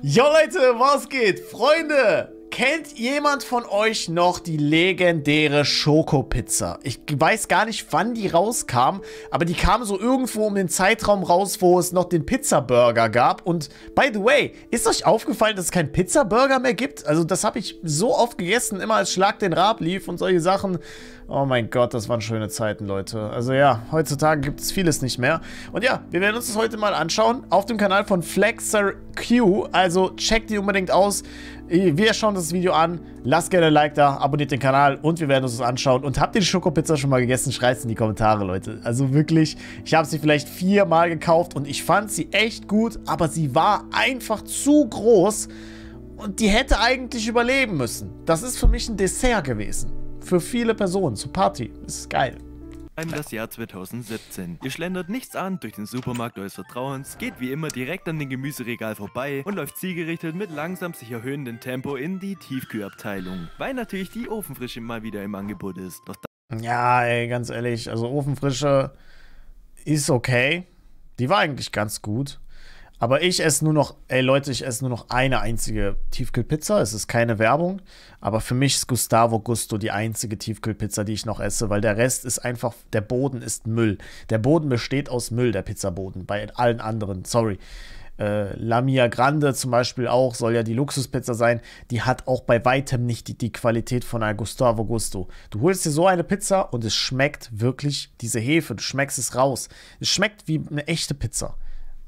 Jo Leute, was geht? Freunde, kennt jemand von euch noch die legendäre Schokopizza? Ich weiß gar nicht, wann die rauskam, aber die kam so irgendwo um den Zeitraum raus, wo es noch den Pizzaburger gab. Und by the way, ist euch aufgefallen, dass es keinen Pizzaburger mehr gibt? Also das habe ich so oft gegessen, immer als Schlag den Rab lief und solche Sachen. Oh mein Gott, das waren schöne Zeiten, Leute. Also ja, heutzutage gibt es vieles nicht mehr. Und ja, wir werden uns das heute mal anschauen auf dem Kanal von FlexerQ. Also checkt die unbedingt aus. Wir schauen das Video an. Lasst gerne ein Like da, abonniert den Kanal und wir werden uns das anschauen. Und habt ihr die Schokopizza schon mal gegessen? Schreibt es in die Kommentare, Leute. Also wirklich, ich habe sie vielleicht viermal gekauft und ich fand sie echt gut, aber sie war einfach zu groß und die hätte eigentlich überleben müssen. Das ist für mich ein Dessert gewesen. Für viele Personen, zur Party. Ist geil. Das Jahr 2017. Ihr schlendert nichts an durch den Supermarkt eures Vertrauens, geht wie immer direkt an den Gemüseregal vorbei und läuft zielgerichtet mit langsam sich erhöhendem Tempo in die Tiefkühlabteilung, weil natürlich die Ofenfrische mal wieder im Angebot ist. ja, ey, ganz ehrlich, also Ofenfrische ist okay. Die war eigentlich ganz gut. Aber ich esse nur noch, ey Leute, ich esse nur noch eine einzige Tiefkühlpizza. Es ist keine Werbung, aber für mich ist Gustavo Gusto die einzige Tiefkühlpizza, die ich noch esse, weil der Rest ist einfach, der Boden ist Müll. Der Boden besteht aus Müll, der Pizzaboden, bei allen anderen, sorry. Äh, La Mia Grande zum Beispiel auch, soll ja die Luxuspizza sein, die hat auch bei weitem nicht die, die Qualität von einer Gustavo Gusto. Du holst dir so eine Pizza und es schmeckt wirklich diese Hefe, du schmeckst es raus. Es schmeckt wie eine echte Pizza.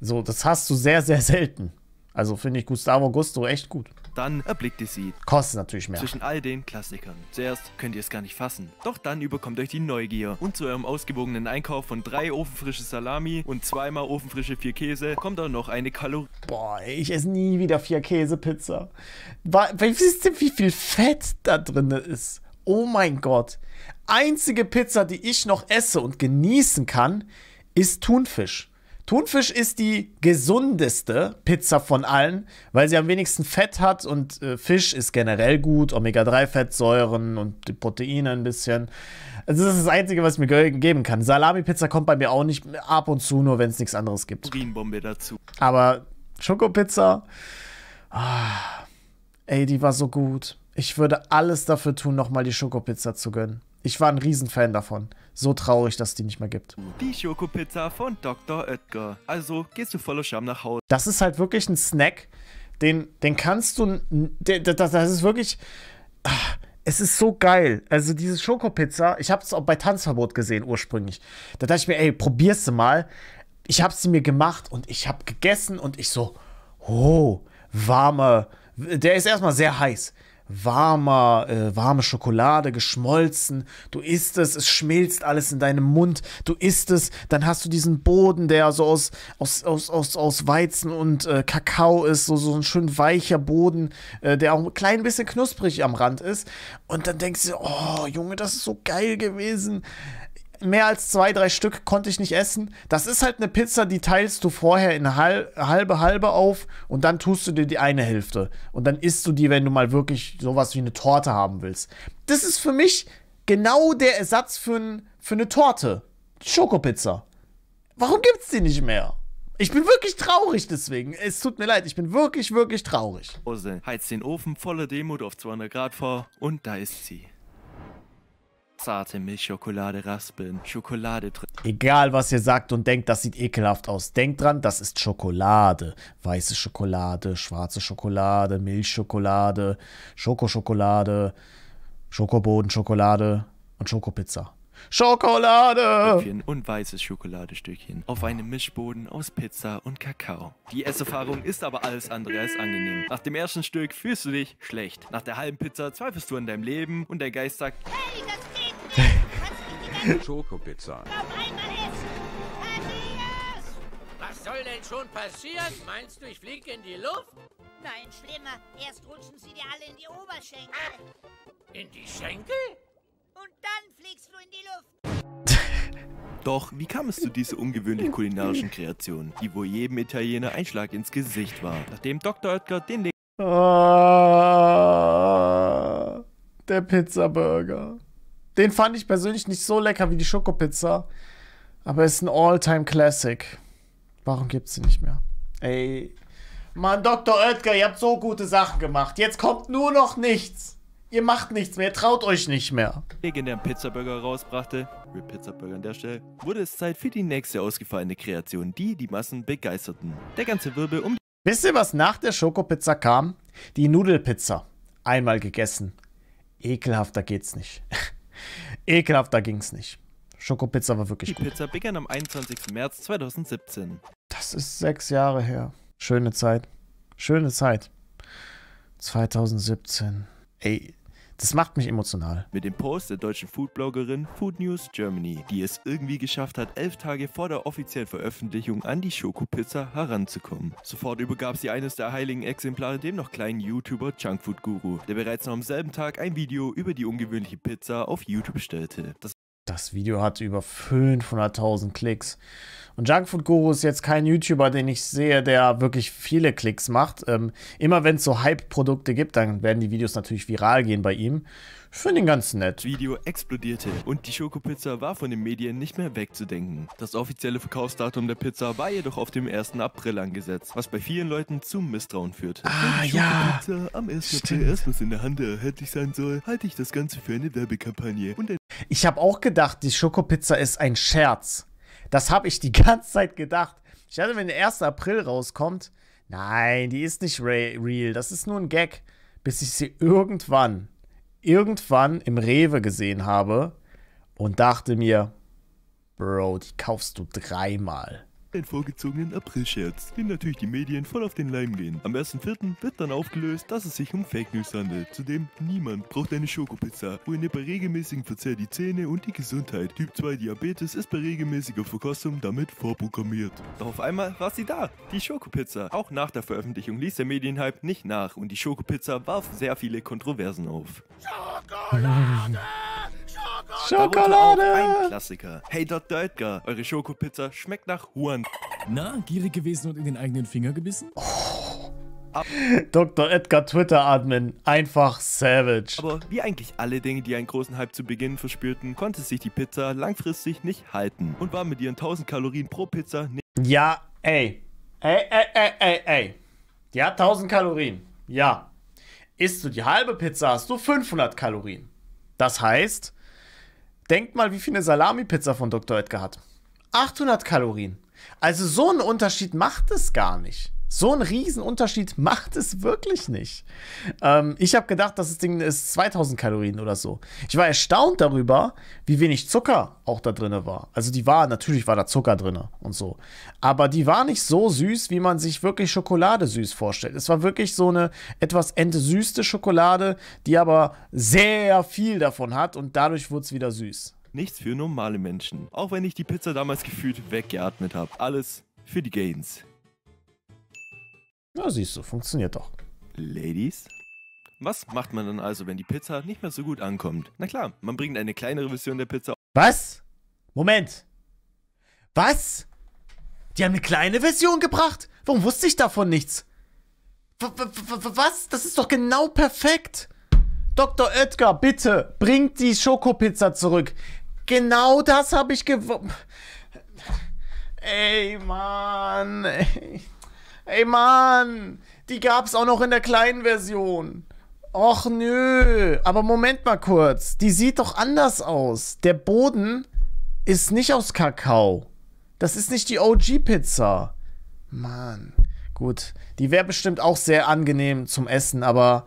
So, das hast du sehr, sehr selten. Also finde ich Gustavo Gusto echt gut. Dann erblickt ihr sie. Kostet natürlich mehr. Zwischen all den Klassikern. Zuerst könnt ihr es gar nicht fassen. Doch dann überkommt euch die Neugier. Und zu eurem ausgewogenen Einkauf von drei ofenfrische Salami und zweimal ofenfrische vier Käse kommt auch noch eine Kalorie. Boah, ich esse nie wieder vier Käse-Pizza. Wisst ihr, wie viel Fett da drin ist? Oh mein Gott. Einzige Pizza, die ich noch esse und genießen kann, ist Thunfisch. Thunfisch ist die gesundeste Pizza von allen, weil sie am wenigsten Fett hat und äh, Fisch ist generell gut, Omega-3-Fettsäuren und die Proteine ein bisschen. Also das ist das Einzige, was ich mir geben kann. Salami-Pizza kommt bei mir auch nicht ab und zu, nur wenn es nichts anderes gibt. Urinbombe dazu. Aber Schokopizza, ah, ey, die war so gut. Ich würde alles dafür tun, nochmal die Schokopizza zu gönnen. Ich war ein Riesenfan davon. So traurig, dass es die nicht mehr gibt. Die Schokopizza von Dr. Oetker. Also gehst du voller Scham nach Hause. Das ist halt wirklich ein Snack, den, den kannst du. das, ist wirklich. Ah, es ist so geil. Also diese Schokopizza, ich habe es auch bei Tanzverbot gesehen ursprünglich. Da dachte ich mir, ey, probier's du mal. Ich habe sie mir gemacht und ich habe gegessen und ich so, oh, warme. Der ist erstmal sehr heiß warmer, äh, warme Schokolade geschmolzen. Du isst es, es schmilzt alles in deinem Mund. Du isst es, dann hast du diesen Boden, der so aus, aus, aus, aus, aus Weizen und äh, Kakao ist, so, so ein schön weicher Boden, äh, der auch ein klein bisschen knusprig am Rand ist. Und dann denkst du, oh Junge, das ist so geil gewesen mehr als zwei, drei Stück konnte ich nicht essen. Das ist halt eine Pizza, die teilst du vorher in halbe, halbe auf und dann tust du dir die eine Hälfte. Und dann isst du die, wenn du mal wirklich sowas wie eine Torte haben willst. Das ist für mich genau der Ersatz für, ein, für eine Torte. Schokopizza. Warum gibt's die nicht mehr? Ich bin wirklich traurig deswegen. Es tut mir leid, ich bin wirklich, wirklich traurig. Heizt den Ofen voller Demut auf 200 Grad vor und da ist sie zarte Milchschokolade raspeln, Schokolade drin. Egal, was ihr sagt und denkt, das sieht ekelhaft aus. Denkt dran, das ist Schokolade. Weiße Schokolade, schwarze Schokolade, Milchschokolade, Schokoschokolade, Schokobodenschokolade und Schokopizza. Schokolade! Und weißes Schokoladestückchen auf einem Mischboden aus Pizza und Kakao. Die Esserfahrung ist aber alles andere als angenehm. Nach dem ersten Stück fühlst du dich schlecht. Nach der halben Pizza zweifelst du an deinem Leben und der Geist sagt: Hey, das Schokopizza. Was soll denn schon passieren? Meinst du, ich fliege in die Luft? Nein, schlimmer. Erst rutschen sie dir alle in die Oberschenkel. in die Schenkel? Und dann fliegst du in die Luft. Doch, wie kam es zu dieser ungewöhnlich kulinarischen Kreation, die wohl jedem Italiener ein Schlag ins Gesicht war, nachdem Dr. Oetker den... Le ah, der Pizzaburger. Den fand ich persönlich nicht so lecker wie die Schokopizza. Aber ist ein All-Time-Classic. Warum gibt's sie nicht mehr? Ey. Mann, Dr. Oetker, ihr habt so gute Sachen gemacht. Jetzt kommt nur noch nichts. Ihr macht nichts mehr, traut euch nicht mehr. Legendären Pizzaburger rausbrachte, Rip Pizzaburger an der Stelle, wurde es Zeit für die nächste ausgefallene Kreation, die die Massen begeisterten. Der ganze Wirbel um... Wisst ihr, was nach der Schokopizza kam? Die Nudelpizza. Einmal gegessen. Ekelhafter geht's nicht ekelhaft, da ging's nicht. Schokopizza war wirklich Die gut. Die Pizza begann am 21. März 2017. Das ist sechs Jahre her. Schöne Zeit. Schöne Zeit. 2017. Ey, das macht mich emotional. Mit dem Post der deutschen Foodbloggerin Food News Germany, die es irgendwie geschafft hat, elf Tage vor der offiziellen Veröffentlichung an die Schokopizza heranzukommen. Sofort übergab sie eines der heiligen Exemplare dem noch kleinen YouTuber Junkfood Guru, der bereits noch am selben Tag ein Video über die ungewöhnliche Pizza auf YouTube stellte. Das das Video hat über 500.000 Klicks. Und Junkfood Guru ist jetzt kein YouTuber, den ich sehe, der wirklich viele Klicks macht. Ähm, immer wenn es so Hype-Produkte gibt, dann werden die Videos natürlich viral gehen bei ihm. Ich finde ihn ganz nett. Video explodierte und die Schokopizza war von den Medien nicht mehr wegzudenken. Das offizielle Verkaufsdatum der Pizza war jedoch auf dem 1. April angesetzt, was bei vielen Leuten zum Misstrauen führte. Ah, ja. Wenn die Pizza am 1. April erstmals in der Hand erhältlich sein soll, halte ich das Ganze für eine Werbekampagne und ein ich habe auch gedacht, die Schokopizza ist ein Scherz. Das habe ich die ganze Zeit gedacht. Ich dachte, wenn der 1. April rauskommt, nein, die ist nicht real, das ist nur ein Gag. Bis ich sie irgendwann, irgendwann im Rewe gesehen habe und dachte mir, Bro, die kaufst du dreimal. Ein vorgezogenen April-Scherz, dem natürlich die Medien voll auf den Leim gehen. Am 1.4. wird dann aufgelöst, dass es sich um Fake News handelt. Zudem, niemand braucht eine Schokopizza, wohin ihr bei regelmäßigem Verzehr die Zähne und die Gesundheit. Typ 2 Diabetes ist bei regelmäßiger Verkostung damit vorprogrammiert. Doch auf einmal war sie da, die Schokopizza. Auch nach der Veröffentlichung ließ der Medienhype nicht nach und die Schokopizza warf sehr viele Kontroversen auf. Schokolade! Schokolade! Auch ein Klassiker. Hey Dr. Edgar, eure Schokopizza schmeckt nach Huren. Na, gierig gewesen und in den eigenen Finger gebissen? Oh. Ab Dr. Edgar Twitter-Admin, einfach savage. Aber wie eigentlich alle Dinge, die einen großen Hype zu Beginn verspürten, konnte sich die Pizza langfristig nicht halten und war mit ihren 1000 Kalorien pro Pizza nicht... Ja, ey. Ey, ey, ey, ey, ey. Die hat 1000 Kalorien. Ja. Isst du die halbe Pizza, hast du 500 Kalorien. Das heißt, Denkt mal, wie viel eine Salami-Pizza von Dr. Oetker hat. 800 Kalorien. Also so einen Unterschied macht es gar nicht. So einen Riesenunterschied macht es wirklich nicht. Ähm, ich habe gedacht, das Ding ist 2000 Kalorien oder so. Ich war erstaunt darüber, wie wenig Zucker auch da drin war. Also die war, natürlich war da Zucker drin und so. Aber die war nicht so süß, wie man sich wirklich Schokolade süß vorstellt. Es war wirklich so eine etwas entesüßte Schokolade, die aber sehr viel davon hat und dadurch wurde es wieder süß. Nichts für normale Menschen. Auch wenn ich die Pizza damals gefühlt weggeatmet habe. Alles für die Gains. Ja, siehst du, funktioniert doch. Ladies? Was macht man dann also, wenn die Pizza nicht mehr so gut ankommt? Na klar, man bringt eine kleinere Version der Pizza. Was? Moment. Was? Die haben eine kleine Version gebracht? Warum wusste ich davon nichts? W was? Das ist doch genau perfekt. Dr. Oetker, bitte, bringt die Schokopizza zurück. Genau das habe ich gewonnen. Ey, Mann. Ey. Ey Mann, die gab's auch noch in der kleinen Version. Och nö, aber Moment mal kurz. Die sieht doch anders aus. Der Boden ist nicht aus Kakao. Das ist nicht die OG-Pizza. Mann, gut. Die wäre bestimmt auch sehr angenehm zum Essen, aber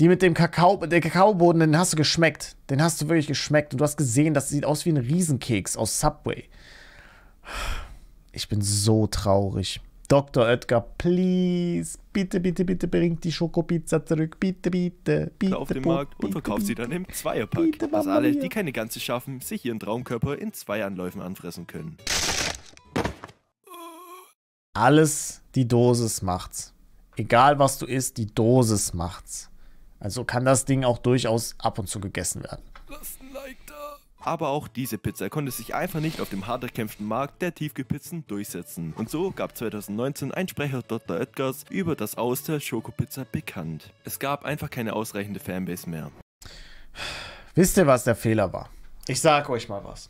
die mit dem Kakao, der Kakaoboden, den hast du geschmeckt. Den hast du wirklich geschmeckt. Und du hast gesehen, das sieht aus wie ein Riesenkeks aus Subway. Ich bin so traurig. Dr. Oetker, please, bitte, bitte, bitte bringt die Schokopizza zurück. Bitte, bitte, bitte. Auf den Markt und verkauft sie dann im Zweierpack, bitte, dass alle, die keine ganze schaffen, sich ihren Traumkörper in zwei Anläufen anfressen können. Alles, die Dosis macht's. Egal was du isst, die Dosis macht's. Also kann das Ding auch durchaus ab und zu gegessen werden. Lust. Aber auch diese Pizza konnte sich einfach nicht auf dem hart erkämpften Markt der Tiefkühlpizzen durchsetzen. Und so gab 2019 ein Sprecher Dr. Edgars über das Aus der Schokopizza bekannt. Es gab einfach keine ausreichende Fanbase mehr. Wisst ihr, was der Fehler war? Ich sag euch mal was.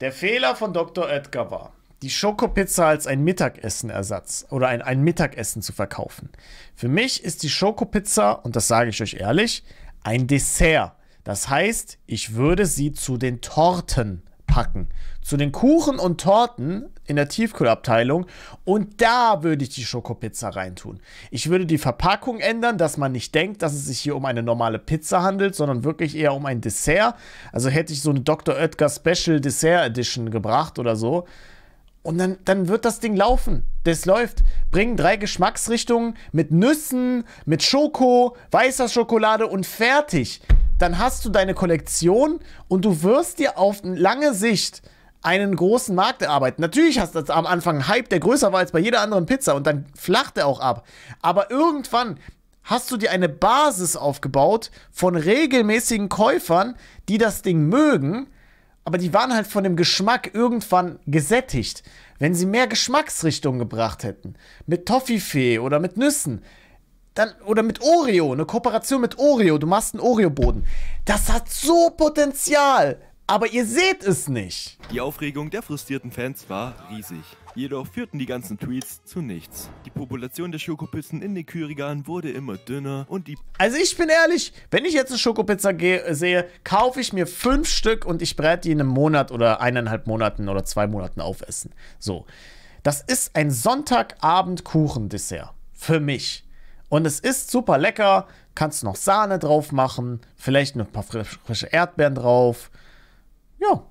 Der Fehler von Dr. Edgar war, die Schokopizza als ein Mittagessenersatz oder ein, ein Mittagessen zu verkaufen. Für mich ist die Schokopizza, und das sage ich euch ehrlich, ein Dessert. Das heißt, ich würde sie zu den Torten packen. Zu den Kuchen und Torten in der Tiefkühlabteilung und da würde ich die Schokopizza reintun. Ich würde die Verpackung ändern, dass man nicht denkt, dass es sich hier um eine normale Pizza handelt, sondern wirklich eher um ein Dessert. Also hätte ich so eine Dr. Oetker Special Dessert Edition gebracht oder so. Und dann, dann wird das Ding laufen. Das läuft. Bringen drei Geschmacksrichtungen mit Nüssen, mit Schoko, weißer Schokolade und fertig dann hast du deine Kollektion und du wirst dir auf lange Sicht einen großen Markt erarbeiten. Natürlich hast du am Anfang einen Hype, der größer war als bei jeder anderen Pizza und dann flacht er auch ab. Aber irgendwann hast du dir eine Basis aufgebaut von regelmäßigen Käufern, die das Ding mögen, aber die waren halt von dem Geschmack irgendwann gesättigt. Wenn sie mehr Geschmacksrichtung gebracht hätten, mit Toffifee oder mit Nüssen, dann, oder mit Oreo, eine Kooperation mit Oreo. Du machst einen Oreo-Boden. Das hat so Potenzial. Aber ihr seht es nicht. Die Aufregung der frustrierten Fans war riesig. Jedoch führten die ganzen Tweets zu nichts. Die Population der Schokopizzen in den Kühlregalen wurde immer dünner und die... Also ich bin ehrlich, wenn ich jetzt eine Schokopizza sehe, kaufe ich mir fünf Stück und ich brät die in einem Monat oder eineinhalb Monaten oder zwei Monaten aufessen. So. Das ist ein Sonntagabend-Kuchendessert. Für mich. Und es ist super lecker. Kannst du noch Sahne drauf machen, vielleicht noch ein paar frische Erdbeeren drauf. Ja,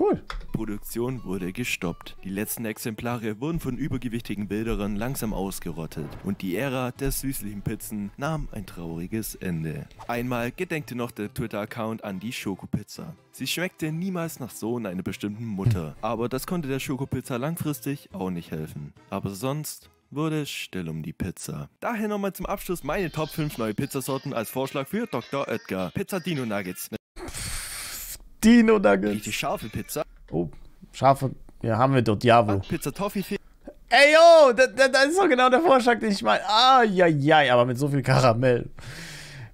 cool. Produktion wurde gestoppt. Die letzten Exemplare wurden von übergewichtigen Bilderern langsam ausgerottet und die Ära der süßlichen Pizzen nahm ein trauriges Ende. Einmal gedenkte noch der Twitter-Account an die Schokopizza. Sie schmeckte niemals nach Sohn einer bestimmten Mutter, hm. aber das konnte der Schokopizza langfristig auch nicht helfen. Aber sonst wurde still um die Pizza. Daher nochmal zum Abschluss meine Top 5 neue Pizzasorten als Vorschlag für Dr. Oetker. Pizza Dino Nuggets. Dino Nuggets. Richtig scharfe Pizza. Oh, scharfe. Ja, haben wir dort. Javo. Pizza Toffee. Ey, yo, das, das, ist doch genau der Vorschlag, den ich meine. Ah, ja, ja, aber mit so viel Karamell.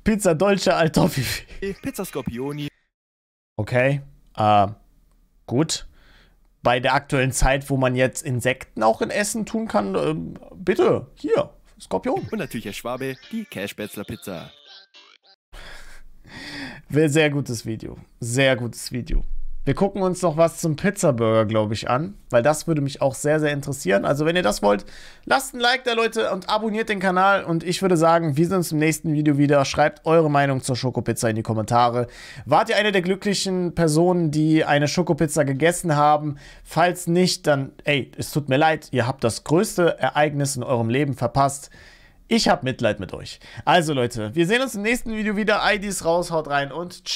Pizza Dolce al Toffee. Pizza Scorpioni. Okay, äh, gut bei der aktuellen Zeit, wo man jetzt Insekten auch in Essen tun kann, ähm, bitte, hier, Skorpion. Und natürlich, Herr Schwabe, die Cashbetzler Pizza. Sehr gutes Video. Sehr gutes Video. Wir gucken uns noch was zum Pizzaburger, glaube ich, an, weil das würde mich auch sehr, sehr interessieren. Also wenn ihr das wollt, lasst ein Like da, Leute, und abonniert den Kanal. Und ich würde sagen, wir sehen uns im nächsten Video wieder. Schreibt eure Meinung zur Schokopizza in die Kommentare. Wart ihr eine der glücklichen Personen, die eine Schokopizza gegessen haben? Falls nicht, dann, ey, es tut mir leid, ihr habt das größte Ereignis in eurem Leben verpasst. Ich habe Mitleid mit euch. Also Leute, wir sehen uns im nächsten Video wieder. IDs raus, haut rein und ciao.